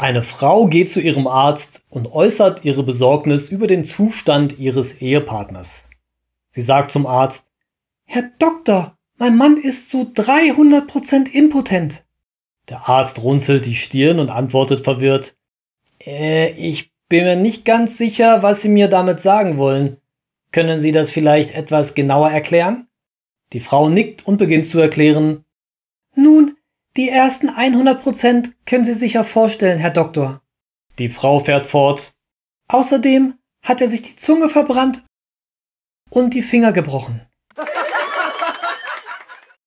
Eine Frau geht zu ihrem Arzt und äußert ihre Besorgnis über den Zustand ihres Ehepartners. Sie sagt zum Arzt, Herr Doktor, mein Mann ist zu 300% Prozent impotent. Der Arzt runzelt die Stirn und antwortet verwirrt, äh, ich bin mir nicht ganz sicher, was Sie mir damit sagen wollen. Können Sie das vielleicht etwas genauer erklären? Die Frau nickt und beginnt zu erklären, nun, die ersten 100 Prozent können Sie sich ja vorstellen, Herr Doktor. Die Frau fährt fort. Außerdem hat er sich die Zunge verbrannt und die Finger gebrochen.